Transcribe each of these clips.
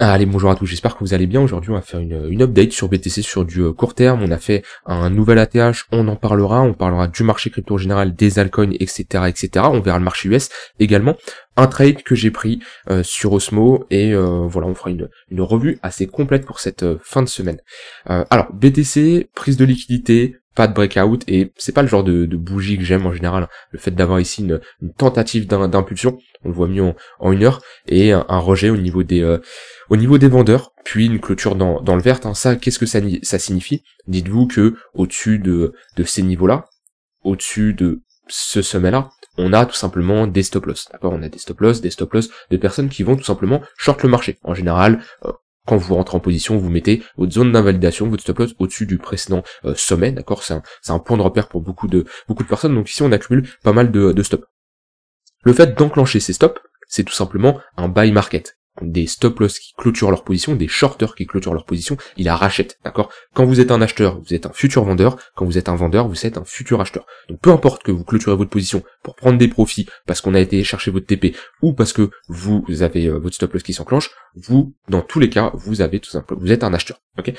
Ah, allez, bonjour à tous, j'espère que vous allez bien. Aujourd'hui, on va faire une, une, update sur BTC sur du euh, court terme. On a fait un nouvel ATH, on en parlera. On parlera du marché crypto général, des altcoins, etc., etc. On verra le marché US également. Un trade que j'ai pris euh, sur Osmo et euh, voilà, on fera une, une, revue assez complète pour cette fin de semaine. alors, BTC, prise de liquidité, pas de breakout et c'est pas le genre de, bougie que j'aime en général. Le fait d'avoir ici une, tentative d'impulsion, on le voit mieux en, une heure, et un, rejet au niveau des euh, au niveau des vendeurs, puis une clôture dans, le vert. Hein, ça, qu'est-ce que ça, signifie Dites-vous que au-dessus de, de ces niveaux-là, au-dessus de ce sommet-là, on a tout simplement des stop loss. D'accord, on a des stop loss, des stop loss de personnes qui vont tout simplement short le marché. En général, euh, quand vous rentrez en position, vous mettez votre zone d'invalidation, votre stop loss au-dessus du précédent euh, sommet, C'est un, point de repère pour beaucoup de, beaucoup de personnes, donc ici on accumule pas mal de, de stops. Le fait d'enclencher ces stops, c'est tout simplement un buy market des stop loss qui clôturent leur position, des shorters qui clôturent leur position, ils la rachètent, d'accord Quand vous êtes un acheteur, vous êtes un futur vendeur, quand vous êtes un vendeur, vous êtes un futur acheteur. Donc peu importe que vous clôturez votre position pour prendre des profits parce qu'on a été chercher votre TP ou parce que vous avez euh, votre stop loss qui s'enclenche, vous, dans tous les cas, vous avez tout simplement, vous êtes un acheteur, ok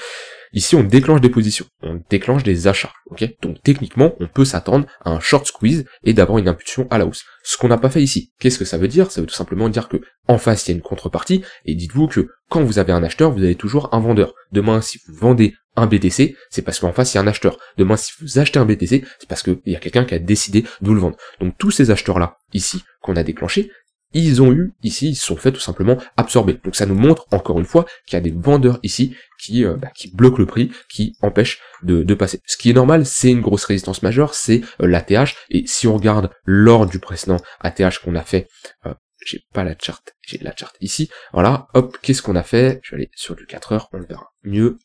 Ici, on déclenche des positions, on déclenche des achats. ok Donc techniquement, on peut s'attendre à un short squeeze et d'avoir une impulsion à la hausse. Ce qu'on n'a pas fait ici. Qu'est-ce que ça veut dire Ça veut tout simplement dire que en face, il y a une contrepartie et dites-vous que quand vous avez un acheteur, vous avez toujours un vendeur. Demain, si vous vendez un BTC, c'est parce qu'en face, il y a un acheteur. Demain, si vous achetez un BTC, c'est parce qu'il y a quelqu'un qui a décidé de vous le vendre. Donc tous ces acheteurs-là, ici, qu'on a déclenchés, ils ont eu ici, ils se sont fait tout simplement absorber. Donc ça nous montre encore une fois qu'il y a des vendeurs ici qui, euh, bah, qui bloquent le prix, qui empêchent de, de passer. Ce qui est normal, c'est une grosse résistance majeure, c'est euh, l'ATH. Et si on regarde lors du précédent ATH qu'on a fait, euh, j'ai pas la charte, j'ai la charte ici. Voilà, hop, qu'est-ce qu'on a fait Je vais aller sur du 4 heures, on le verra mieux.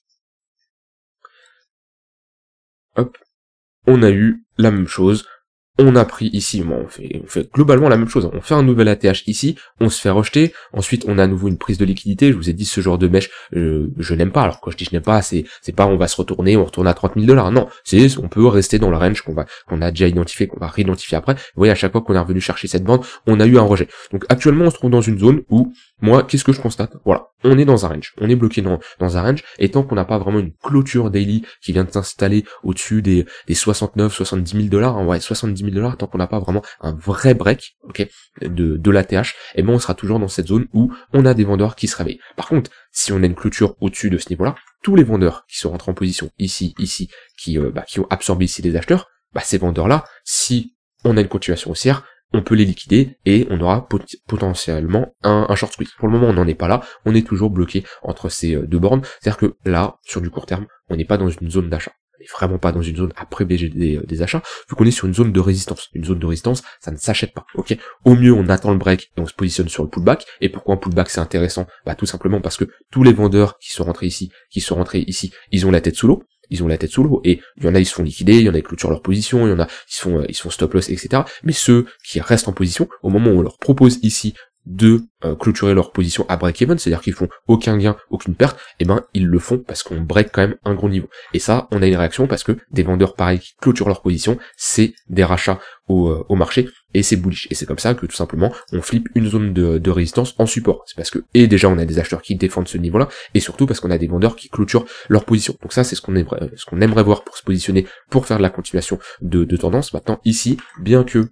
Hop, on a eu la même chose, on a pris ici, on, fait, fait, globalement la même chose, on fait un nouvel ATH ici, on se fait rejeter, ensuite on a à nouveau une prise de liquidité, je vous ai dit ce genre de mèche, euh, je n'aime pas, alors quand je dis je n'aime pas, c'est pas on va se retourner, on retourne à 30 000 dollars, non, c'est on peut rester dans le range qu'on va qu'on a déjà identifié, qu'on va réidentifier après, vous voyez à chaque fois qu'on est revenu chercher cette bande, on a eu un rejet. Donc actuellement on se trouve dans une zone où moi, qu'est-ce que je constate Voilà, on est dans un range, on est bloqué dans, dans un range, et tant qu'on n'a pas vraiment une clôture daily qui vient de s'installer au-dessus des, des 69, 70 000 dollars, en hein, ouais, 70 000 dollars, tant qu'on n'a pas vraiment un vrai break, ok, de, de l'ATH, et eh ben on sera toujours dans cette zone où on a des vendeurs qui se réveillent. Par contre, si on a une clôture au-dessus de ce niveau-là, tous les vendeurs qui se rentrent en position ici, ici, qui, euh, bah, qui ont absorbé ici des acheteurs, bah, ces vendeurs-là, si on a une continuation haussière, on peut les liquider et on aura potentiellement un, short squeeze. Pour le moment, on n'en est pas là, on est toujours bloqué entre ces euh, deux bornes, c'est-à-dire que là, sur du court terme, on n'est pas dans une zone d'achat. On n'est vraiment pas dans une zone à privilégier des, euh, achats, vu qu'on est sur une zone de résistance. Une zone de résistance, ça ne s'achète pas. Ok, au mieux on attend le break et on se positionne sur le pullback. Et pourquoi un pullback c'est intéressant Bah tout simplement parce que tous les vendeurs qui sont rentrés ici, qui sont rentrés ici, ils ont la tête sous l'eau ils ont la tête sous l'eau. Et il y en a, ils se font liquider, il y en a, qui clôturent leur position, il y en a, ils font, euh, ils se font stop loss, etc. Mais ceux qui restent en position, au moment où on leur propose ici de euh, clôturer leur position à break-even, c'est-à-dire qu'ils font aucun gain, aucune perte, et eh ben ils le font parce qu'on break quand même un gros niveau. Et ça, on a une réaction parce que des vendeurs pareils qui clôturent leur position, c'est des rachats au, euh, marché et c'est bullish. Et c'est comme ça que tout simplement on flippe une zone de, résistance en support. C'est parce que et déjà on a des acheteurs qui défendent ce niveau-là et surtout parce qu'on a des vendeurs qui clôturent leur position. Donc ça c'est ce qu'on aimerait, euh, ce qu'on aimerait voir pour se positionner pour faire de la continuation de, tendance. Maintenant ici, bien que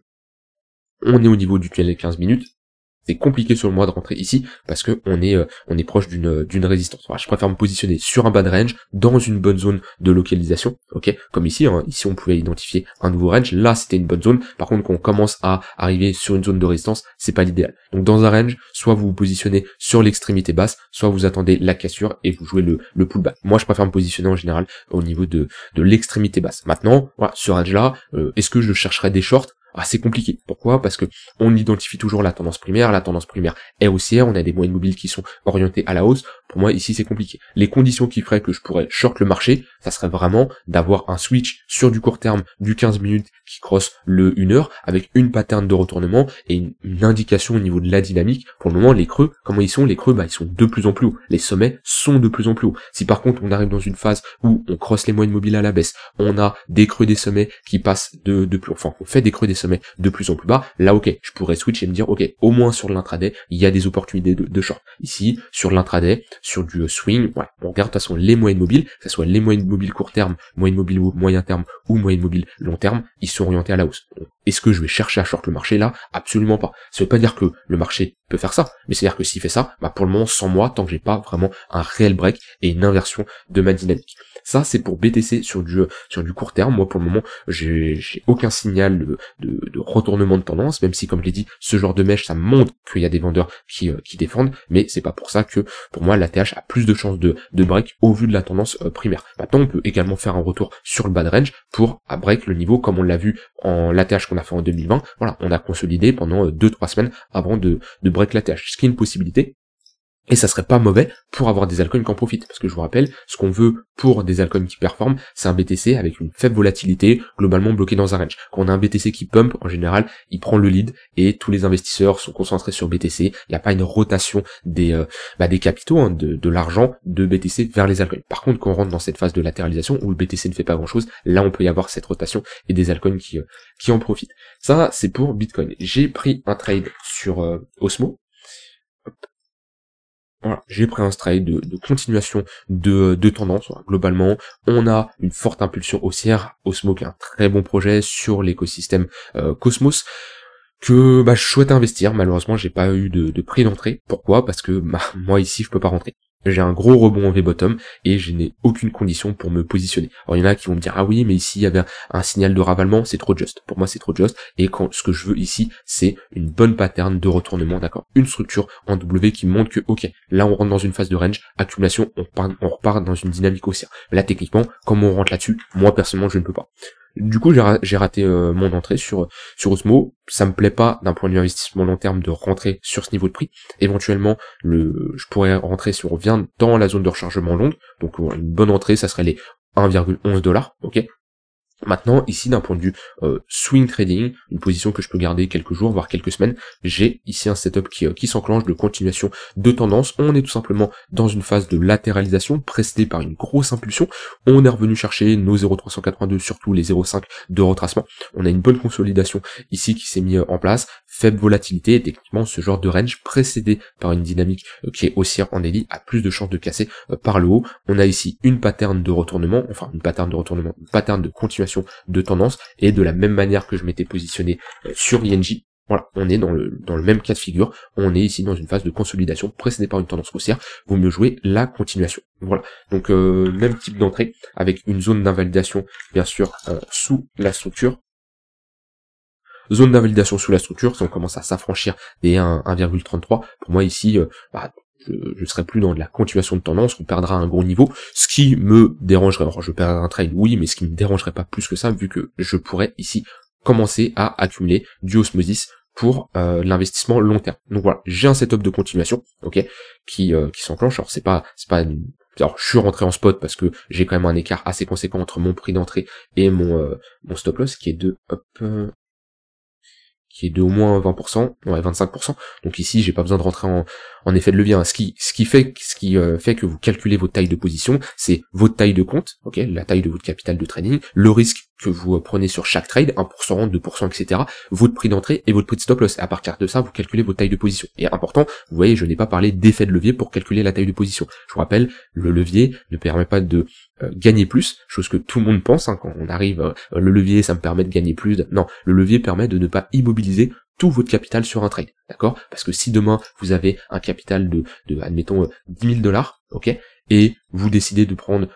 on est au niveau du tunnel des 15 minutes, c'est compliqué sur le mois de rentrer ici parce que on est euh, on est proche d'une euh, d'une résistance. je préfère me positionner sur un bas de range dans une bonne zone de localisation, ok Comme ici, hein, ici on pouvait identifier un nouveau range. Là, c'était une bonne zone. Par contre, quand on commence à arriver sur une zone de résistance, c'est pas l'idéal. Donc dans un range, soit vous vous positionnez sur l'extrémité basse, soit vous attendez la cassure et vous jouez le le pullback. Moi, je préfère me positionner en général au niveau de de l'extrémité basse. Maintenant, voilà, ce range là, euh, est-ce que je chercherai des shorts ah, c'est compliqué. Pourquoi Parce que on identifie toujours la tendance primaire, la tendance primaire est haussière, on a des moyennes mobiles qui sont orientées à la hausse. Pour moi, ici, c'est compliqué. Les conditions qui feraient que je pourrais short le marché, ça serait vraiment d'avoir un switch sur du court terme du 15 minutes qui crosse le 1 heure avec une pattern de retournement et une, indication au niveau de la dynamique. Pour le moment, les creux, comment ils sont Les creux, bah, ils sont de plus en plus hauts. Les sommets sont de plus en plus hauts. Si par contre, on arrive dans une phase où on crosse les moyennes mobiles à la baisse, on a des creux des sommets qui passent de, de plus, enfin, on fait des creux des met de plus en plus bas, là ok, je pourrais switch et me dire ok, au moins sur l'intraday, il y a des opportunités de, de short. Ici, sur l'intraday, sur du euh, swing, ouais, on regarde de toute façon les moyennes mobiles, que ce soit les moyennes mobiles court terme, moyennes mobiles moyen terme ou moyennes mobiles long terme, ils sont orientés à la hausse. Est-ce que je vais chercher à short le marché là Absolument pas. Ça veut pas dire que le marché peut faire ça, mais c'est-à-dire que s'il fait ça, bah pour le moment, sans moi, tant que j'ai pas vraiment un réel break et une inversion de ma dynamique. Ça, c'est pour BTC sur du, sur du court terme. Moi, pour le moment, j'ai aucun signal de, retournement de tendance, même si, comme je l'ai dit, ce genre de mèche, ça montre qu'il y a des vendeurs qui, euh, qui défendent, mais c'est pas pour ça que, pour moi, la a plus de chances de, de break au vu de la tendance euh, primaire. Maintenant, on peut également faire un retour sur le bad range pour à break le niveau, comme on l'a vu en l'ATH qu'on fin fait en 2020. Voilà, on a consolidé pendant 2-3 euh, semaines avant de, de break la tâche, ce qui est une possibilité. Et ça serait pas mauvais pour avoir des altcoins qui en profitent. Parce que je vous rappelle, ce qu'on veut pour des altcoins qui performent, c'est un BTC avec une faible volatilité, globalement bloqué dans un range. Quand on a un BTC qui pump, en général, il prend le lead et tous les investisseurs sont concentrés sur BTC. Il n'y a pas une rotation des, euh, bah, des capitaux, hein, de, l'argent de BTC vers les alcools. Par contre, quand on rentre dans cette phase de latéralisation où le BTC ne fait pas grand chose, là on peut y avoir cette rotation et des altcoins qui, euh, qui en profitent. Ça, c'est pour Bitcoin. J'ai pris un trade sur euh, Osmo, voilà, j'ai pris un strike de, continuation de, de tendance. globalement, on a une forte impulsion haussière. est un très bon projet sur l'écosystème euh, Cosmos que bah, je souhaite investir. Malheureusement, j'ai pas eu de, prix d'entrée. Pourquoi Parce que bah, moi ici, je peux pas rentrer. J'ai un gros rebond en V-bottom et je n'ai aucune condition pour me positionner. Alors il y en a qui vont me dire ah oui mais ici il y avait un, signal de ravalement, c'est trop juste. Pour moi c'est trop juste et quand ce que je veux ici c'est une bonne pattern de retournement, d'accord, une structure en W qui montre que ok là on rentre dans une phase de range, accumulation, on, on repart dans une dynamique haussière. Là techniquement comme on rentre là-dessus, moi personnellement je ne peux pas. Du coup, j'ai raté euh, mon entrée sur sur Osmo. Ça me plaît pas d'un point de vue investissement long terme de rentrer sur ce niveau de prix. Éventuellement, le, je pourrais rentrer sur vient dans la zone de rechargement longue. Donc euh, une bonne entrée, ça serait les 1,11 dollars, ok Maintenant, ici, d'un point de vue euh, swing trading, une position que je peux garder quelques jours, voire quelques semaines, j'ai ici un setup qui, euh, qui s'enclenche de continuation de tendance. On est tout simplement dans une phase de latéralisation, précédée par une grosse impulsion. On est revenu chercher nos 0,382, surtout les 0,5 de retracement. On a une bonne consolidation ici qui s'est mise en place faible volatilité. techniquement, ce genre de range précédé par une dynamique euh, qui est haussière en daily a plus de chances de casser euh, par le haut. On a ici une pattern de retournement, enfin une pattern de retournement, une pattern de continuation de tendance. Et de la même manière que je m'étais positionné euh, sur ING, voilà, on est dans le, dans le même cas de figure. On est ici dans une phase de consolidation précédée par une tendance haussière. Vaut mieux jouer la continuation. Voilà. Donc même type d'entrée avec une zone d'invalidation bien sûr sous la structure Zone d'invalidation sous la structure, si on commence à s'affranchir des 1,33, pour moi ici, euh, bah, je, je serai plus dans de la continuation de tendance, on perdra un gros niveau, ce qui me dérangerait, alors je perdrai un trade, oui, mais ce qui me dérangerait pas plus que ça, vu que je pourrais ici commencer à accumuler du osmosis pour euh, l'investissement long terme. Donc voilà, j'ai un setup de continuation, ok, qui, euh, qui s'enclenche. Alors c'est pas, c'est pas alors je suis rentré en spot parce que j'ai quand même un écart assez conséquent entre mon prix d'entrée et mon, mon stop loss qui est de hop qui est de au moins 20%, ouais 25%. Donc ici, j'ai pas besoin de rentrer en, en effet de levier. Ce qui, ce qui fait, ce qui euh, fait que vous calculez votre taille de position, c'est votre taille de compte, ok, la taille de votre capital de trading, le risque que vous euh, prenez sur chaque trade, 1% 2%, etc., votre prix d'entrée et votre prix de stop loss. À partir de ça, vous calculez votre taille de position. Et important, vous voyez, je n'ai pas parlé d'effet de levier pour calculer la taille de position. Je vous rappelle, le levier ne permet pas de euh, gagner plus, chose que tout le monde pense hein, quand on arrive, le levier, ça me permet de gagner plus. Non, le levier permet de ne pas immobiliser tout votre capital sur un trade, d'accord Parce que si demain vous avez un capital de, admettons, 10 euh, 000 dollars, ok, et vous décidez de prendre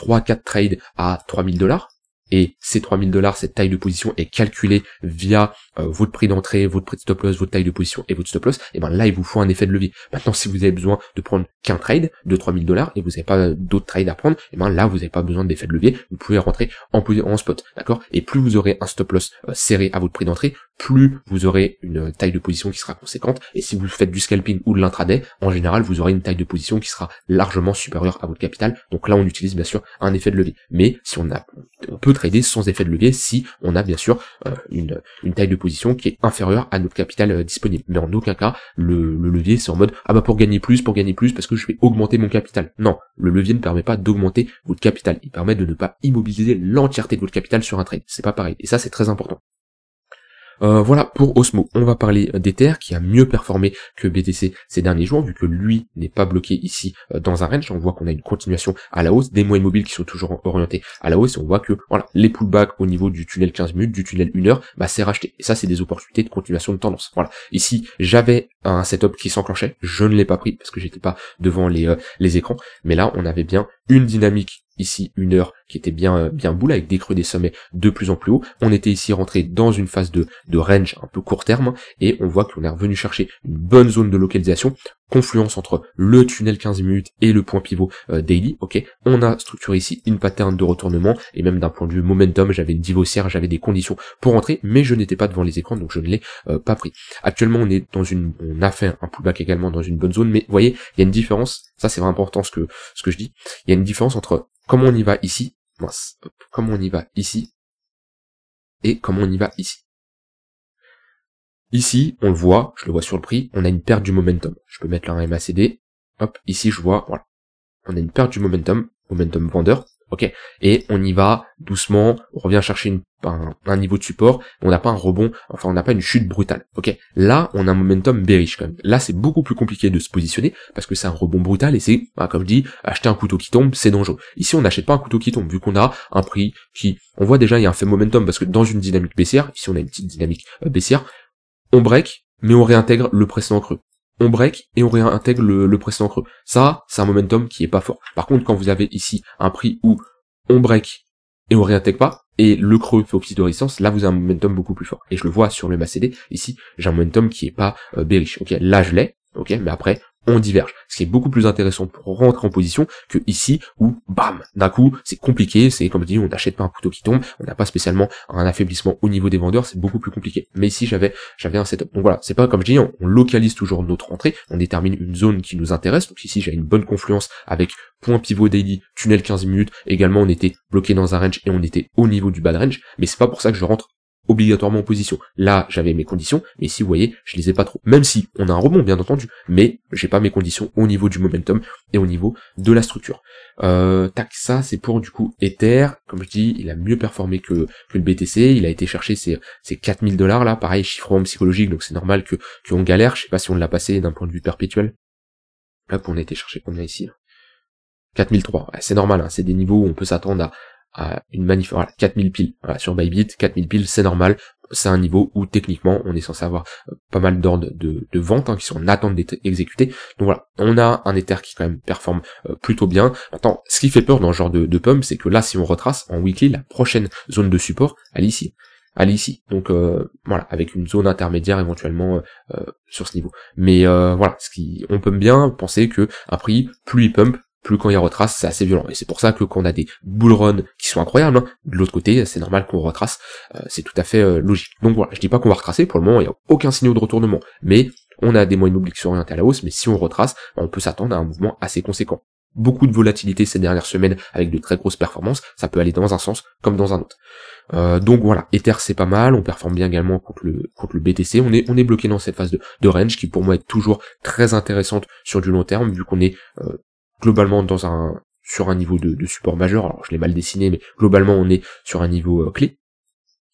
3-4 euh, trades à 3 000 dollars, et ces 3 000 dollars, cette taille de position est calculée via euh, votre prix d'entrée, votre prix de stop loss, votre taille de position et votre stop loss, et eh ben là il vous faut un effet de levier. Maintenant si vous avez besoin de prendre qu'un trade de 3000 dollars et vous n'avez pas d'autres trades à prendre, et eh ben là vous n'avez pas besoin d'effet de levier, vous pouvez rentrer en, en spot, d'accord Et plus vous aurez un stop loss euh, serré à votre prix d'entrée, plus vous aurez une taille de position qui sera conséquente, et si vous faites du scalping ou de l'intraday, en général vous aurez une taille de position qui sera largement supérieure à votre capital, donc là on utilise bien sûr un effet de levier. Mais si on a, on peut trader sans effet de levier si on a bien sûr euh, une, une taille de position qui est inférieure à notre capital euh, disponible. Mais en aucun cas, le, le levier, c'est en mode, ah bah pour gagner plus, pour gagner plus, parce que je vais augmenter mon capital. Non, le levier ne permet pas d'augmenter votre capital. Il permet de ne pas immobiliser l'entièreté de votre capital sur un trade. C'est pas pareil. Et ça, c'est très important. Euh, voilà pour Osmo. On va parler euh, d'Ether qui a mieux performé que BTC ces derniers jours vu que lui n'est pas bloqué ici euh, dans un range. On voit qu'on a une continuation à la hausse des moyennes mobiles qui sont toujours orientées à la hausse. on voit que voilà les pullbacks au niveau du tunnel 15 minutes, du tunnel 1 heure, bah c'est racheté. Et ça c'est des opportunités de continuation de tendance. Voilà. Ici j'avais un setup qui s'enclenchait. Je ne l'ai pas pris parce que j'étais pas devant les les écrans. Mais là on avait bien une dynamique ici une heure qui était bien euh, bien boule avec des creux des sommets de plus en plus haut. On était ici rentré dans une phase de, de range un peu court terme et on voit qu'on est revenu chercher une bonne zone de localisation confluence entre le tunnel 15 minutes et le point pivot euh, daily, ok, on a structuré ici une pattern de retournement, et même d'un point de vue momentum, j'avais une divosière, j'avais des conditions pour entrer, mais je n'étais pas devant les écrans, donc je ne l'ai euh, pas pris. Actuellement, on est dans une, on a fait un pullback également dans une bonne zone, mais vous voyez, il y a une différence, ça c'est vraiment important ce que, ce que je dis, il y a une différence entre comment on y va ici, mince, comment on y va ici, et comment on y va ici. Ici, on le voit, je le vois sur le prix, on a une perte du momentum. Je peux mettre là un MACD. Hop, ici, je vois, voilà. On a une perte du momentum, momentum vendeur, ok Et on y va doucement, on revient chercher un, niveau de support, on n'a pas un rebond, enfin on n'a pas une chute brutale, ok Là, on a un momentum bearish quand même. Là, c'est beaucoup plus compliqué de se positionner parce que c'est un rebond brutal et c'est, bah, comme je dis, acheter un couteau qui tombe, c'est dangereux. Ici, on n'achète pas un couteau qui tombe vu qu'on a un prix qui, on voit déjà, il y a un fait momentum parce que dans une dynamique baissière, ici on a une petite dynamique euh, baissière, on break, mais on réintègre le précédent creux. On break et on réintègre le, précédent creux. Ça, c'est un momentum qui est pas fort. Par contre, quand vous avez ici un prix où on break et on réintègre pas, et le creux fait office de résistance, là vous avez un momentum beaucoup plus fort. Et je le vois sur le MACD, ici j'ai un momentum qui est pas euh, bearish. Ok, là je l'ai, ok, mais après on diverge. Ce qui est beaucoup plus intéressant pour rentrer en position que ici où, bam, d'un coup, c'est compliqué, c'est comme je dis, on n'achète pas un couteau qui tombe, on n'a pas spécialement un affaiblissement au niveau des vendeurs, c'est beaucoup plus compliqué. Mais ici, j'avais, j'avais un setup. Donc voilà, c'est pas comme je dis, on, localise toujours notre entrée, on détermine une zone qui nous intéresse. Donc ici, j'ai une bonne confluence avec point pivot daily, tunnel 15 minutes. Également, on était bloqué dans un range et on était au niveau du bad range. Mais c'est pas pour ça que je rentre obligatoirement en position. Là, j'avais mes conditions, mais ici, vous voyez, je les ai pas trop. Même si on a un rebond, bien entendu, mais j'ai pas mes conditions au niveau du momentum et au niveau de la structure. Euh, ça c'est pour du coup Ether. Comme je dis, il a mieux performé que, que le BTC. Il a été chercher ses, ses 4000 dollars là. Pareil, chiffrement psychologique, donc c'est normal que qu'on galère. Je sais pas si on l'a passé d'un point de vue perpétuel. Là, on a été chercher combien ici 4003. C'est normal, hein. c'est des niveaux où on peut s'attendre à, une magnifique, 4000 piles. Voilà, sur Bybit, 4000 piles, c'est normal. C'est un niveau où techniquement on est censé avoir euh, pas mal d'ordres de, vente hein, qui sont en attente d'être exécutés. Donc voilà, on a un Ether qui quand même performe euh, plutôt bien. Maintenant, ce qui fait peur dans ce genre de, pump, c'est que là, si on retrace en weekly, la prochaine zone de support, elle est ici elle est ici. Donc euh, voilà, avec une zone intermédiaire éventuellement sur ce niveau. Mais voilà, ce qui on peut bien penser que un prix plus il pump, plus quand il retrace, c'est assez violent. Et c'est pour ça que quand on a des bull qui sont incroyables, hein, de l'autre côté, c'est normal qu'on retrace, euh, c'est tout à fait euh, logique. Donc voilà, je dis pas qu'on va retracer, pour le moment, il n'y a aucun signe de retournement. Mais on a des moyennes obliques orientent à la hausse, mais si on retrace, on peut s'attendre à un mouvement assez conséquent. Beaucoup de volatilité ces dernières semaines avec de très grosses performances, ça peut aller dans un sens comme dans un autre. Euh, donc voilà, Ether c'est pas mal, on performe bien également contre le, contre le BTC, on est, on est bloqué dans cette phase de, range qui pour moi est toujours très intéressante sur du long terme vu qu'on est globalement dans sur un niveau de, support majeur. Alors je l'ai mal dessiné, mais globalement on est sur un niveau euh, clé.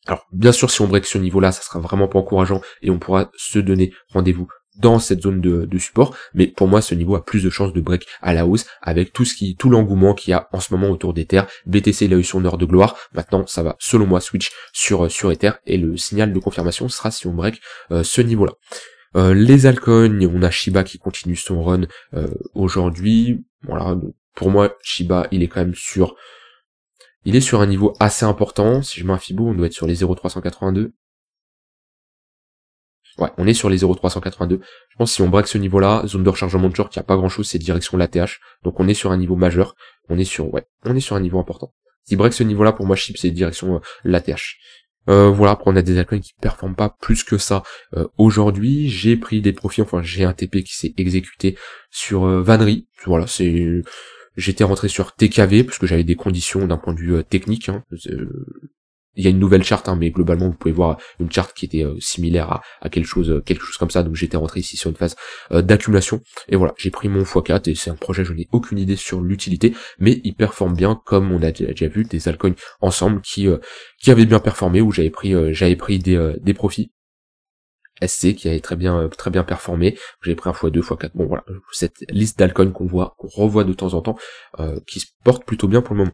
Alors bien sûr si on break ce niveau-là, ça sera vraiment pas encourageant et on pourra se donner rendez-vous dans cette zone de, support, mais pour moi ce niveau a plus de chances de break à la hausse avec tout ce qui, tout l'engouement qu'il y a en ce moment autour d'Ether. BTC il a eu son heure de gloire, maintenant ça va selon moi switch sur, euh, sur Ether et le signal de confirmation sera si on break euh, ce niveau-là. Euh, les Alcognes, on a Shiba qui continue son run euh, aujourd'hui. Voilà, pour moi, Shiba, il est quand même sur... Il est sur un niveau assez important. Si je mets un Fibo, on doit être sur les 0,382. Ouais, on est sur les 0,382. Je pense que si on break ce niveau-là, zone de rechargement de short, qui n'y a pas grand-chose, c'est direction l'ATH. Donc on est sur un niveau majeur. On est sur, ouais, on est sur un niveau important. Si break ce niveau-là, pour moi, Shiba, c'est direction euh, l'ATH. Euh, voilà, pour on a des altcoins qui ne performent pas plus que ça. Euh, aujourd'hui, j'ai pris des profits, enfin j'ai un TP qui s'est exécuté sur euh, Voilà, c'est j'étais rentré sur TKV puisque j'avais des conditions d'un point de vue euh, technique. Hein il y a une nouvelle charte, hein, mais globalement vous pouvez voir une charte qui était euh, similaire à, quelque chose, euh, quelque chose comme ça. Donc j'étais rentré ici sur une phase euh, d'accumulation. Et voilà, j'ai pris mon x4 et c'est un projet, je n'ai aucune idée sur l'utilité, mais il performe bien comme on a déjà vu des altcoins ensemble qui qui avaient bien performé où j'avais pris j'avais pris des profits SC qui avait très bien, euh, très bien performé. J'ai pris un fois deux fois 4 Bon voilà, cette liste d'Alcon qu'on voit, qu'on revoit de temps en temps, euh, qui se porte plutôt bien pour le moment.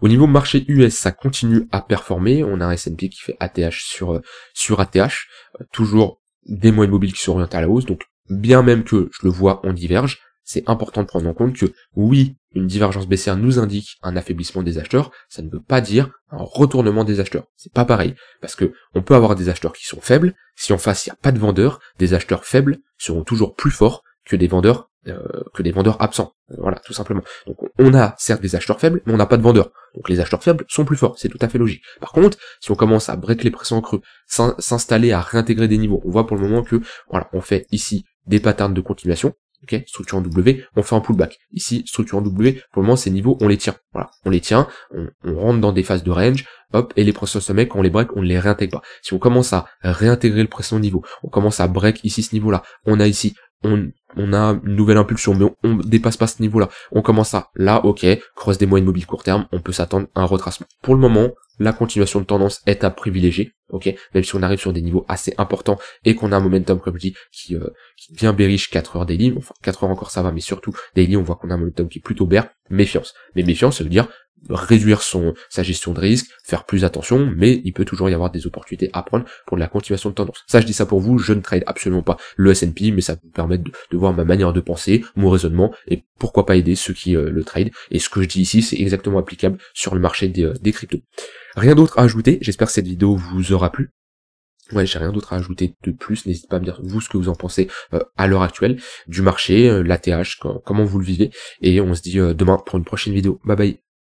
Au niveau marché US, ça continue à performer. On a un S&P qui fait ATH sur euh, sur ATH, toujours des moyens mobiles qui s'orientent à la hausse. Donc bien même que je le vois, on diverge. C'est important de prendre en compte que oui, une divergence baissière nous indique un affaiblissement des acheteurs, ça ne veut pas dire un retournement des acheteurs. C'est pas pareil, parce que on peut avoir des acheteurs qui sont faibles, si en face il n'y a pas de vendeurs, des acheteurs faibles seront toujours plus forts que des vendeurs euh, que des vendeurs absents. Euh, voilà, tout simplement. Donc on a certes des acheteurs faibles, mais on n'a pas de vendeurs. Donc les acheteurs faibles sont plus forts, c'est tout à fait logique. Par contre, si on commence à break les pressions creux, s'installer à réintégrer des niveaux, on voit pour le moment que voilà, on fait ici des patterns de continuation, ok, structure en W, on fait un pullback. Ici, structure en W, pour le moment, ces niveaux, on les tient. Voilà, on les tient, on, on rentre dans des phases de range, hop, et les pressions sommet, quand on les break, on ne les réintègre pas. Si on commence à réintégrer le précédent niveau, on commence à break ici ce niveau-là, on a ici, on, on a une nouvelle impulsion, mais on, ne dépasse pas ce niveau-là. On commence à, là, ok, cross des moyennes mobiles court terme, on peut s'attendre à un retracement. Pour le moment, la continuation de tendance est à privilégier, ok, même si on arrive sur des niveaux assez importants et qu'on a un momentum, comme je dis, qui, euh, qui 4 heures daily, enfin 4 heures encore ça va, mais surtout daily, on voit qu'on a un momentum qui est plutôt bear, méfiance. Mais méfiance, ça veut dire réduire son, sa gestion de risque, faire plus attention, mais il peut toujours y avoir des opportunités à prendre pour de la continuation de tendance. Ça, je dis ça pour vous, je ne trade absolument pas le S&P, mais ça peut me permettre de, voir ma manière de penser, mon raisonnement, et pourquoi pas aider ceux qui euh, le trade. Et ce que je dis ici, c'est exactement applicable sur le marché des, euh, des cryptos. Rien d'autre à ajouter, j'espère que cette vidéo vous aura plu. Ouais, j'ai rien d'autre à ajouter de plus. N'hésitez pas à me dire vous ce que vous en pensez euh, à l'heure actuelle du marché, l'ATH, comment vous le vivez. Et on se dit demain pour une prochaine vidéo. Bye bye.